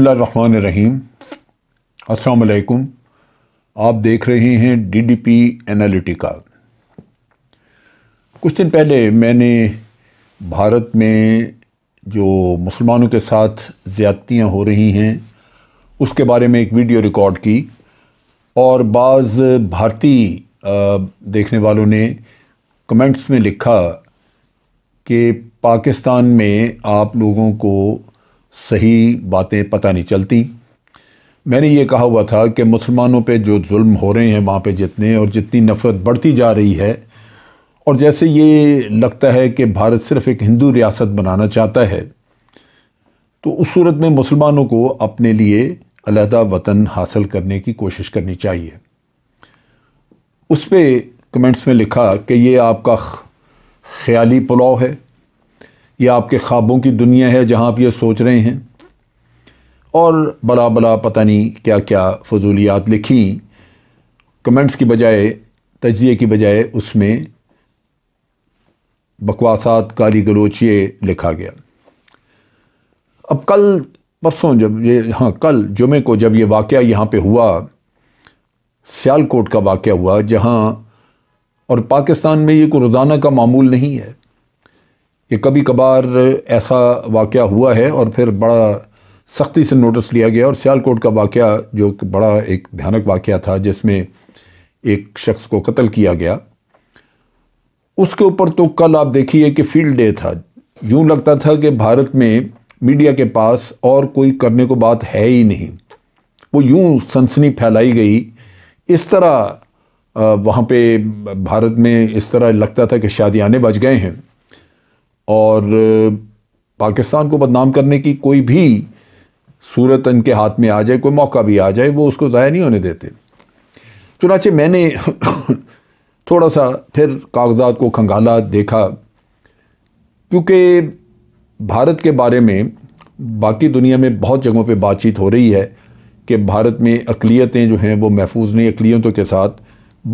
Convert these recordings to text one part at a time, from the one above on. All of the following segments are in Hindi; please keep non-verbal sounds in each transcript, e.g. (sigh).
बसमान रहीम असलकुम आप देख रहे हैं डी डी पी एनालिटिका कुछ दिन पहले मैंने भारत में जो मुसलमानों के साथ ज़्यादतियाँ हो रही हैं उसके बारे में एक वीडियो रिकॉर्ड की और बाज़ भारतीय देखने वालों ने कमेंट्स में लिखा कि पाकिस्तान में आप लोगों को सही बातें पता नहीं चलती मैंने ये कहा हुआ था कि मुसलमानों पे जो जुल्म हो रहे हैं वहाँ पे जितने और जितनी नफ़रत बढ़ती जा रही है और जैसे ये लगता है कि भारत सिर्फ़ एक हिंदू रियासत बनाना चाहता है तो उस सूरत में मुसलमानों को अपने लिए अलहदा वतन हासिल करने की कोशिश करनी चाहिए उस पर कमेंट्स में लिखा कि ये आपका ख्याली पुलाव है ये आपके ख्वाबों की दुनिया है जहाँ आप ये सोच रहे हैं और बड़ा बड़ा पता नहीं क्या क्या फजूलियात लिखी कमेंट्स की बजाय तजिए की बजाय उसमें बकवासात काली गलोचिए लिखा गया अब कल परसों जब ये हाँ कल जुमे को जब ये वाक़ यहाँ पे हुआ सियालकोट का वाक़ हुआ जहाँ और पाकिस्तान में ये को रोज़ाना का मामूल नहीं है कि कभी कभार ऐसा वाक़ हुआ है और फिर बड़ा सख्ती से नोटिस लिया गया और सियालकोट का वाक़ जो बड़ा एक भयानक वाक़ था जिसमें एक शख्स को कत्ल किया गया उसके ऊपर तो कल आप देखिए कि फील्ड डे था यूँ लगता था कि भारत में मीडिया के पास और कोई करने को बात है ही नहीं वो यूँ सनसनी फैलाई गई इस तरह वहाँ पे भारत में इस तरह लगता था कि शादी आने बज गए हैं और पाकिस्तान को बदनाम करने की कोई भी सूरत इनके हाथ में आ जाए कोई मौका भी आ जाए वो उसको ज़ाया नहीं होने देते चुनाचे मैंने (coughs) थोड़ा सा फिर कागजात को खंगाला देखा क्योंकि भारत के बारे में बाकी दुनिया में बहुत जगहों पे बातचीत हो रही है कि भारत में अकलीतें जो हैं वो महफूज नहीं अकलीतों के साथ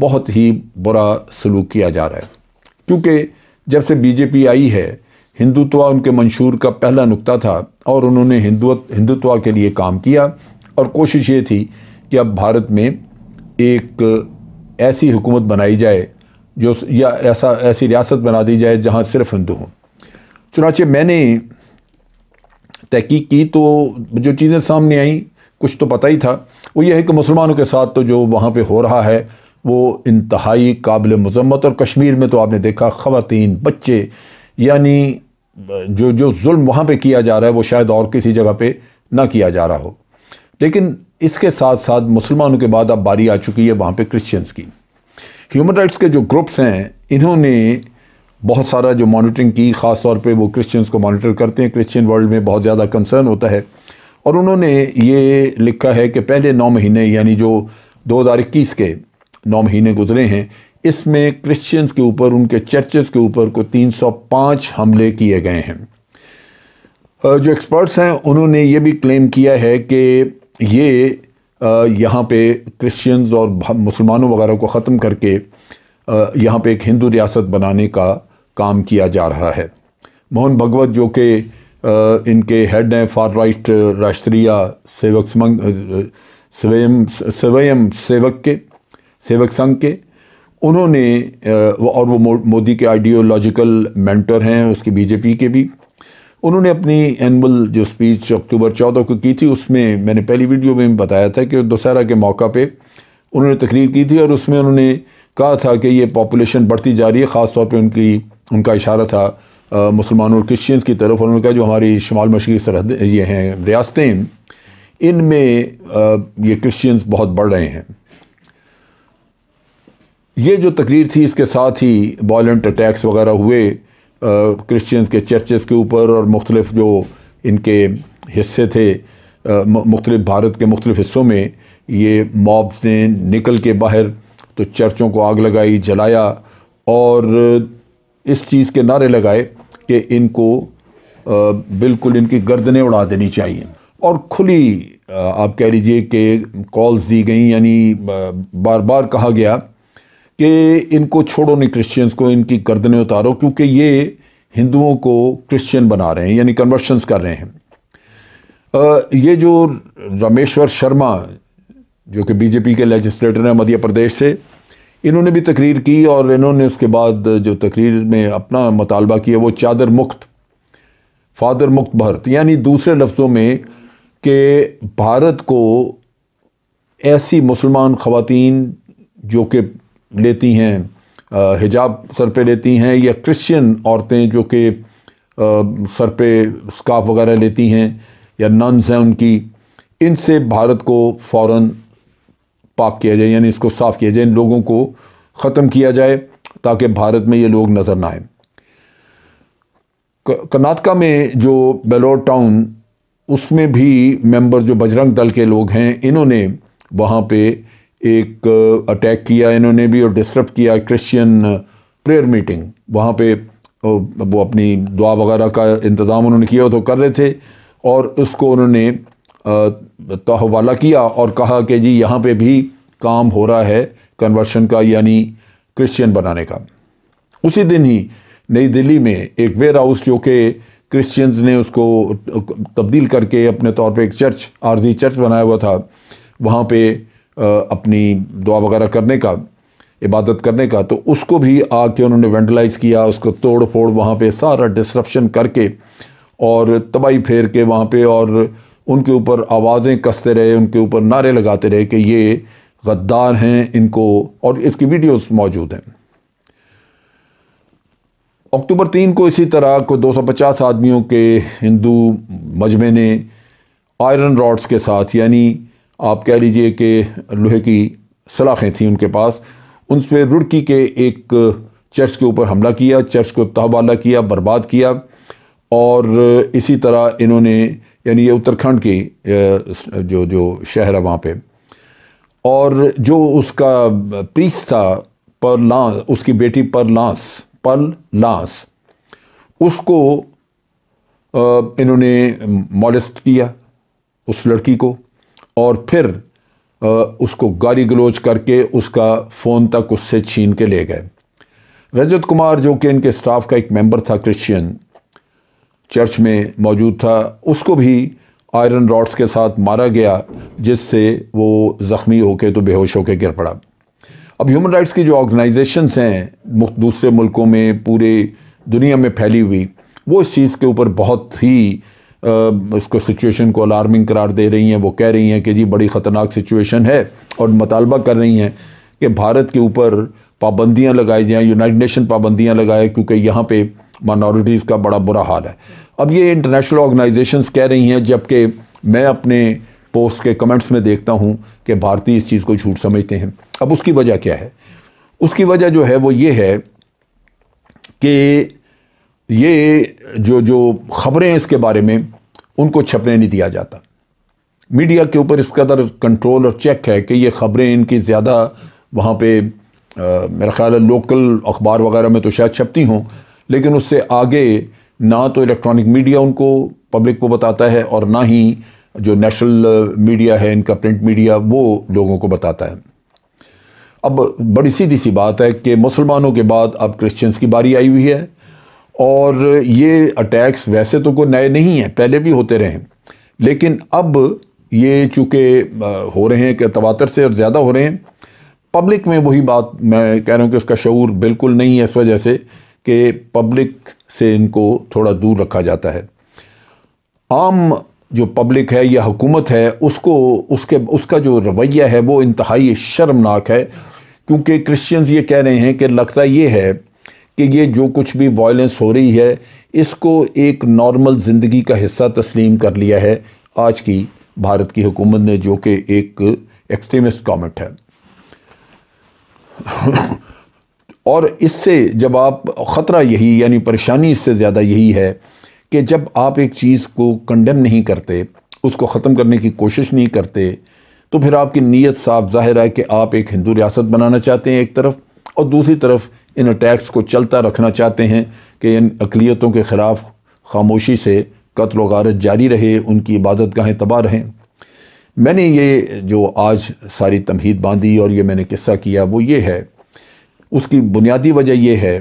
बहुत ही बुरा सलूक किया जा रहा है क्योंकि जब से बीजेपी आई है हिंदुत्व उनके मंशूर का पहला नुक्ता था और उन्होंने हिंदुत्व हिंदुत्व के लिए काम किया और कोशिश ये थी कि अब भारत में एक ऐसी हुकूमत बनाई जाए जो या ऐसा ऐसी रियासत बना दी जाए जहाँ सिर्फ हिंदू हों चुनाचे मैंने तहकीक की तो जो चीज़ें सामने आई कुछ तो पता ही था वो ये है कि मुसलमानों के साथ तो जो वहाँ पे हो रहा है वो इंतहाई काबिल मजम्मत और कश्मीर में तो आपने देखा ख़वान बच्चे यानी जो जो जुल्म वहाँ पे किया जा रहा है वो शायद और किसी जगह पे ना किया जा रहा हो लेकिन इसके साथ साथ मुसलमानों के बाद अब बारी आ चुकी है वहाँ पे क्रिश्चियंस की ह्यूमन राइट्स के जो ग्रुप्स हैं इन्होंने बहुत सारा जो मॉनिटरिंग की ख़ास तौर पे वो क्रिश्चियंस को मॉनिटर करते हैं क्रिश्चियन वर्ल्ड में बहुत ज़्यादा कंसर्न होता है और उन्होंने ये लिखा है कि पहले नौ महीने यानी जो दो के नौ महीने गुजरे हैं इसमें क्रिश्चियंस के ऊपर उनके चर्चेस के ऊपर को 305 हमले किए गए हैं जो एक्सपर्ट्स हैं उन्होंने ये भी क्लेम किया है कि ये यहाँ पे क्रिश्चियंस और मुसलमानों वगैरह को ख़त्म करके यहाँ पे एक हिंदू रियासत बनाने का काम किया जा रहा है मोहन भगवत जो कि इनके हेड हैं फार राइट राष्ट्रीय सेवक स्वयं सेवक के सेवक संघ के उन्होंने और वो मोदी के आइडियोलॉजिकल मेंटर हैं उसके बीजेपी के भी उन्होंने अपनी एनअल जो स्पीच अक्टूबर चौदह को की थी उसमें मैंने पहली वीडियो में बताया था कि दशहरा के मौका पे उन्होंने तकरीर की थी और उसमें उन्होंने कहा था कि ये पॉपुलेशन बढ़ती जा रही है ख़ास तौर पे उनकी उनका इशारा था मुसलमानों और क्रिश्चियंस की तरफ उन्होंने कहा जो हमारी शुमाल मशरक़ी सरहद ये हैं रियासतें इनमें ये क्रिश्चियंस बहुत बढ़ रहे हैं ये जो तकरीर थी इसके साथ ही वायलेंट अटैक्स वगैरह हुए क्रिश्चियंस के चर्चेस के ऊपर और मुख्तलिफ जो इनके हिस्से थे मुख्तलिफ भारत के मुख्तलिफ हिस्सों में ये मॉब्स ने निकल के बाहर तो चर्चों को आग लगाई जलाया और इस चीज़ के नारे लगाए कि इनको बिल्कुल इनकी गर्दनें उड़ा देनी चाहिए और खुली आप कह लीजिए कि कॉल्स दी गई यानी बार बार कहा गया कि इनको छोड़ो नहीं क्रिश्चियंस को इनकी गर्दनें उतारो क्योंकि ये हिंदुओं को क्रिश्चियन बना रहे हैं यानी कन्वर्शंस कर रहे हैं आ, ये जो रामेश्वर शर्मा जो कि बीजेपी के लेजिस्लेटर हैं मध्य प्रदेश से इन्होंने भी तकरीर की और इन्होंने उसके बाद जो तकरीर में अपना मतालबा किया वो चादर मुक्त फादर मुक्त भारत यानी दूसरे लफ्ज़ों में कि भारत को ऐसी मुसलमान ख़वातीन जो कि लेती हैं हिजाब सर पे लेती हैं या क्रिश्चियन औरतें जो कि सर पे स्काफ वगैरह लेती हैं या नन्स हैं उनकी इनसे भारत को फ़ौर पाक किया जाए यानी इसको साफ़ किया जाए इन लोगों को ख़त्म किया जाए ताकि भारत में ये लोग नज़र ना आए कर्नाटका में जो बेलोर टाउन उसमें भी मेंबर जो बजरंग दल के लोग हैं इन्होंने वहाँ पे एक अटैक uh, किया इन्होंने भी और डिस्टर्ब किया क्रिश्चियन प्रेयर मीटिंग वहाँ पे uh, वो अपनी दुआ वगैरह का इंतज़ाम उन्होंने किया तो कर रहे थे और उसको उन्होंने uh, तो हवाला किया और कहा कि जी यहाँ पे भी काम हो रहा है कन्वर्शन का यानी क्रिश्चियन बनाने का उसी दिन ही नई दिल्ली में एक वेयर हाउस जो कि क्रिश्चियंस ने उसको तब्दील करके अपने तौर पे एक चर्च आरजी चर्च बनाया हुआ था वहाँ पे अपनी दुआ वगैरह करने का इबादत करने का तो उसको भी आके उन्होंने वेंडलाइज़ किया उसको तोड़ फोड़ वहाँ पे सारा डिस्ट्रप्शन करके और तबाही फेर के वहाँ पे और उनके ऊपर आवाज़ें कसते रहे उनके ऊपर नारे लगाते रहे कि ये गद्दार हैं इनको और इसकी वीडियोस मौजूद हैं अक्टूबर तीन को इसी तरह को 250 आदमियों के हिंदू मजमे ने आयरन रॉड्स के साथ यानी आप कह लीजिए कि लोहे की सलाखें थीं उनके पास उन पर रुड़की के एक चर्च के ऊपर हमला किया चर्च को तहबाला किया बर्बाद किया और इसी तरह इन्होंने यानी ये उत्तराखंड की जो जो शहर है वहाँ पे और जो उसका प्रीस था पर लांस उसकी बेटी पर लांस पल लांस उसको इन्होंने मॉलिस्ट किया उस लड़की को और फिर उसको गाली गलोच करके उसका फ़ोन तक उससे छीन के ले गए रजत कुमार जो कि इनके स्टाफ का एक मेंबर था क्रिश्चियन चर्च में मौजूद था उसको भी आयरन रॉड्स के साथ मारा गया जिससे वो ज़ख्मी होकर तो बेहोश होकर गिर पड़ा अब ह्यूमन राइट्स की जो ऑर्गेनाइजेशंस हैं दूसरे मुल्कों में पूरे दुनिया में फैली हुई वो इस चीज़ के ऊपर बहुत ही उसको सिचुएशन को अलार्मिंग करार दे रही हैं वो कह रही हैं कि जी बड़ी ख़तरनाक सिचुएशन है और मुतालबा कर रही हैं कि भारत के ऊपर पाबंदियाँ लगाई जाएँ यूनाइट नेशन पाबंदियाँ लगाए क्योंकि यहाँ पर माइनॉरिटीज़ का बड़ा बुरा हाल है अब ये इंटरनेशनल ऑर्गेनाइजेशंस कह रही हैं जबकि मैं अपने पोस्ट के कमेंट्स में देखता हूँ कि भारतीय इस चीज़ को झूठ समझते हैं अब उसकी वजह क्या है उसकी वजह जो है वो ये है कि ये जो जो खबरें इसके बारे में उनको छपने नहीं दिया जाता मीडिया के ऊपर इस कदर कंट्रोल और चेक है कि ये ख़बरें इनकी ज़्यादा वहाँ पे मेरा ख्याल है लोकल अखबार वगैरह में तो शायद छपती हों लेकिन उससे आगे ना तो इलेक्ट्रॉनिक मीडिया उनको पब्लिक को बताता है और ना ही जो नेशनल मीडिया है इनका प्रिंट मीडिया वो लोगों को बताता है अब बड़ी सीधी सी बात है कि मुसलमानों के बाद अब क्रिश्चियंस की बारी आई हुई है और ये अटैक्स वैसे तो कोई नए नहीं हैं पहले भी होते रहे लेकिन अब ये चूँकि हो रहे हैं कि तवातर से और ज़्यादा हो रहे हैं पब्लिक में वही बात मैं कह रहा हूँ कि उसका शूर बिल्कुल नहीं है इस वजह से कि पब्लिक से इनको थोड़ा दूर रखा जाता है आम जो पब्लिक है या हुकूमत है उसको उसके उसका जो रवैया है वो इंतहाई शर्मनाक है क्योंकि क्रिश्चियंस ये कह रहे हैं कि लगता ये है कि ये जो कुछ भी वायलेंस हो रही है इसको एक नॉर्मल ज़िंदगी का हिस्सा तस्लीम कर लिया है आज की भारत की हुकूमत ने जो कि एक एक्सट्रीमिस्ट कॉमेंट है (coughs) और इससे जब आप ख़तरा यही यानी परेशानी इससे ज़्यादा यही है कि जब आप एक चीज़ को कंडेम नहीं करते उसको ख़त्म करने की कोशिश नहीं करते तो फिर आपकी नीयत साफ जाहिर है कि आप एक हिंदू रियासत बनाना चाहते हैं एक तरफ़ और दूसरी तरफ इन अटैक्स को चलता रखना चाहते हैं कि इन अकलीतों के ख़िलाफ़ खामोशी से कत्ल वारत जारी रहे उनकी इबादत गाहें तबाह रहें मैंने ये जो आज सारी तमहीद बांधी और ये मैंने किस्सा किया वो ये है उसकी बुनियादी वजह यह है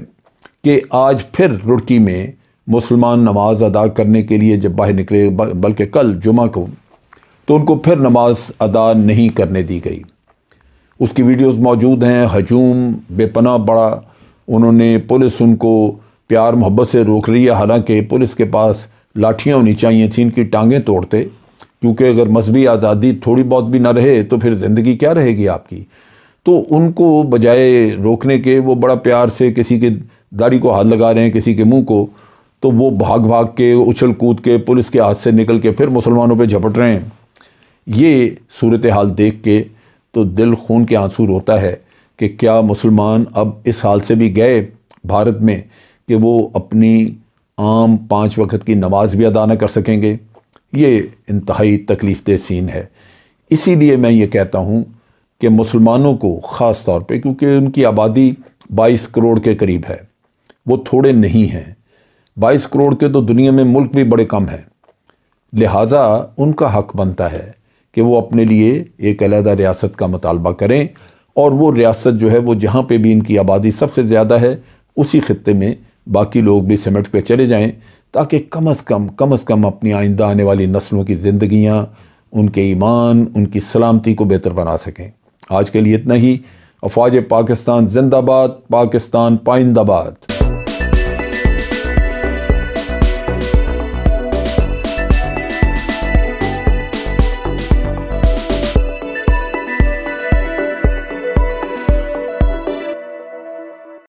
कि आज फिर रुड़की में मुसलमान नमाज अदा करने के लिए जब बाहर निकले बल्कि कल जुमा को तो उनको फिर नमाज अदा नहीं करने दी गई उसकी वीडियोस मौजूद हैं हजूम बेपना बड़ा उन्होंने पुलिस उनको प्यार मोहब्बत से रोक रही है हालांकि पुलिस के पास लाठियाँ होनी चाहिए थी इनकी टांगें तोड़ते क्योंकि अगर मजहबी आज़ादी थोड़ी बहुत भी ना रहे तो फिर ज़िंदगी क्या रहेगी आपकी तो उनको बजाय रोकने के वो बड़ा प्यार से किसी के दाढ़ी को हाथ लगा रहे हैं किसी के मुंह को तो वो भाग भाग के उछल कूद के पुलिस के हाथ से निकल के फिर मुसलमानों पे झपट रहे हैं ये सूरत हाल देख के तो दिल खून के आंसू रोता है कि क्या मुसलमान अब इस हाल से भी गए भारत में कि वो अपनी आम पाँच वक्त की नमाज भी अदा ना कर सकेंगे ये इंतहाई तकलीफ़ दह सीन है इसीलिए मैं ये कहता हूँ कि मुसलमानों को ख़ास तौर पे क्योंकि उनकी आबादी 22 करोड़ के करीब है वो थोड़े नहीं हैं 22 करोड़ के तो दुनिया में मुल्क भी बड़े कम हैं लिहाजा उनका हक बनता है कि वो अपने लिए एक अलहदा रियासत का मुतालबा करें और वो रियासत जो है वो जहाँ पर भी इनकी आबादी सबसे ज़्यादा है उसी खत्े में बाकी लोग भी सिमट पर चले जाएँ ताकि कम अज़ कम कम अज़ कम अपनी आइंदा आने वाली नस्लों की ज़िंदियाँ उनके ईमान उनकी सलामती को बेहतर बना सकें आज के लिए इतना ही अफवाज पाकिस्तान जिंदाबाद पाकिस्तान पाइंदाबाद